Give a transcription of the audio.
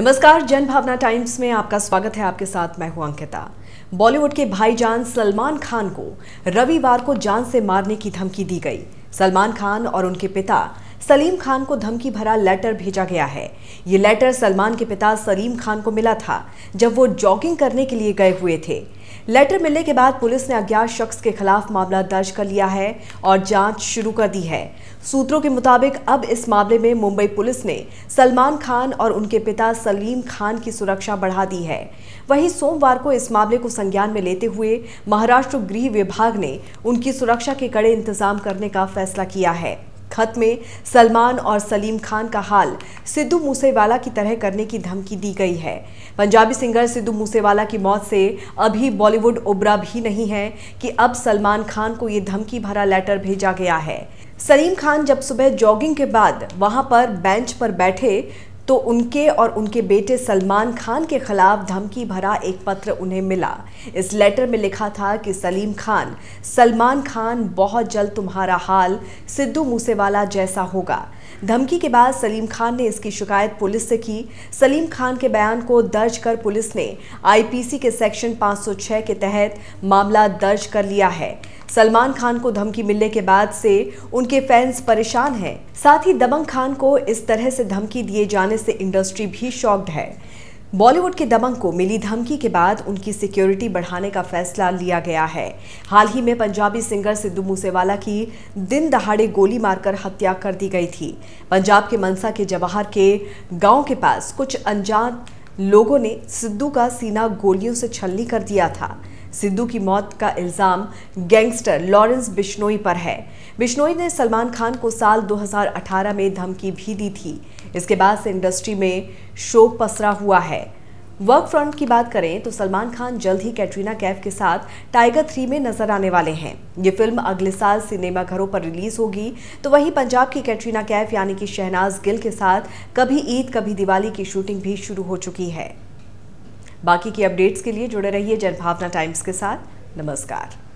नमस्कार जनभावना टाइम्स में आपका स्वागत है आपके साथ मैं हूं अंकिता बॉलीवुड के भाईजान सलमान खान को रविवार को जान से मारने की धमकी दी गई सलमान खान और उनके पिता सलीम खान को धमकी भरा लेटर भेजा गया है ये लेटर सलमान के पिता सलीम खान को मिला था जब वो जॉगिंग करने के लिए गए हुए थे लेटर मिलने के बाद पुलिस ने अज्ञात शख्स के खिलाफ मामला दर्ज कर लिया है और जांच शुरू कर दी है सूत्रों के मुताबिक अब इस मामले में मुंबई पुलिस ने सलमान खान और उनके पिता सलीम खान की सुरक्षा बढ़ा दी है वहीं सोमवार को इस मामले को संज्ञान में लेते हुए महाराष्ट्र गृह विभाग ने उनकी सुरक्षा के कड़े इंतजाम करने का फैसला किया है खत में सलमान और सलीम खान का हाल सिद्धू मूसेवाला की तरह करने की धमकी दी गई है पंजाबी सिंगर सिद्धू मूसेवाला की मौत से अभी बॉलीवुड उबरा भी नहीं है कि अब सलमान खान को ये धमकी भरा लेटर भेजा गया है सलीम खान जब सुबह जॉगिंग के बाद वहां पर बेंच पर बैठे तो उनके और उनके बेटे सलमान खान के खिलाफ धमकी भरा एक पत्र उन्हें मिला इस लेटर में लिखा था कि सलीम खान सलमान खान बहुत जल्द तुम्हारा हाल सिद्धू मूसेवाला जैसा होगा धमकी के बाद सलीम खान ने इसकी शिकायत पुलिस से की सलीम खान के बयान को दर्ज कर पुलिस ने आईपीसी के सेक्शन 506 के तहत मामला दर्ज कर लिया है सलमान खान को धमकी मिलने के बाद से उनके फैंस परेशान हैं साथ ही दबंग खान को इस तरह से धमकी दिए जाने से इंडस्ट्री भी शॉक्ड है बॉलीवुड के दबंग को मिली धमकी के बाद उनकी सिक्योरिटी बढ़ाने का फैसला लिया गया है हाल ही में पंजाबी सिंगर सिद्धू मूसेवाला की दिन दहाड़े गोली मारकर हत्या कर दी गई थी पंजाब के मनसा के जवाहर के गांव के पास कुछ अनजान लोगों ने सिद्धू का सीना गोलियों से छलनी कर दिया था सिद्धू की मौत का इल्ज़ाम गैंगस्टर लॉरेंस बिश्नोई पर है बिश्नोई ने सलमान खान को साल 2018 में धमकी भी दी थी इसके बाद से इंडस्ट्री में शोक पसरा हुआ है वर्क फ्रंट की बात करें तो सलमान खान जल्द ही कैटरीना कैफ के साथ टाइगर थ्री में नजर आने वाले हैं ये फिल्म अगले साल सिनेमाघरों पर रिलीज होगी तो वहीं पंजाब की कैटरीना कैफ यानी कि शहनाज गिल के साथ कभी ईद कभी दिवाली की शूटिंग भी शुरू हो चुकी है बाकी की अपडेट्स के लिए जुड़े रहिए जनभावना टाइम्स के साथ नमस्कार